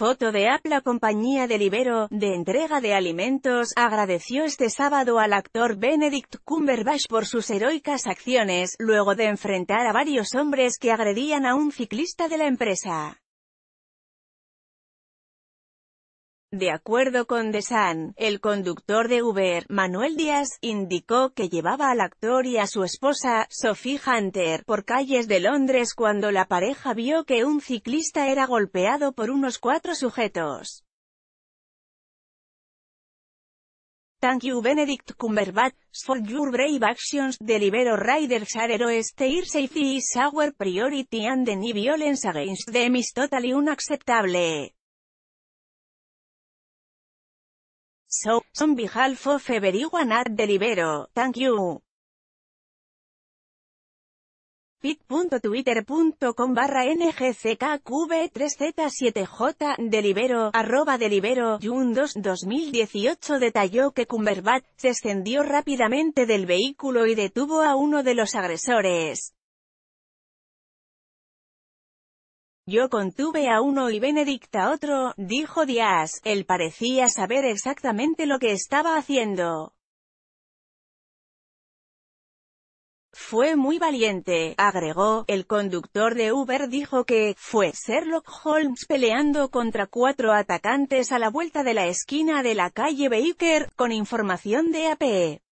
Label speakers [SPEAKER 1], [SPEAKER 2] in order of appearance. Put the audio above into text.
[SPEAKER 1] Foto de Apla compañía de Libero, de entrega de alimentos, agradeció este sábado al actor Benedict Cumberbatch por sus heroicas acciones, luego de enfrentar a varios hombres que agredían a un ciclista de la empresa. De acuerdo con The Sun, el conductor de Uber, Manuel Díaz, indicó que llevaba al actor y a su esposa, Sophie Hunter, por calles de Londres cuando la pareja vio que un ciclista era golpeado por unos cuatro sujetos. Thank you Benedict Cumberbatch, for your brave actions, riders are heroes, their safety is our priority and any violence against them is totally unacceptable. So, zombie half of everyone Delibero, thank you. Pit.twitter.com barra ngckqb3z7j delibero, arroba delibero, Jun 2 2018 detalló que Cumberbatch descendió rápidamente del vehículo y detuvo a uno de los agresores. Yo contuve a uno y Benedict a otro, dijo Díaz, él parecía saber exactamente lo que estaba haciendo. Fue muy valiente, agregó, el conductor de Uber dijo que, fue Sherlock Holmes peleando contra cuatro atacantes a la vuelta de la esquina de la calle Baker, con información de AP. E.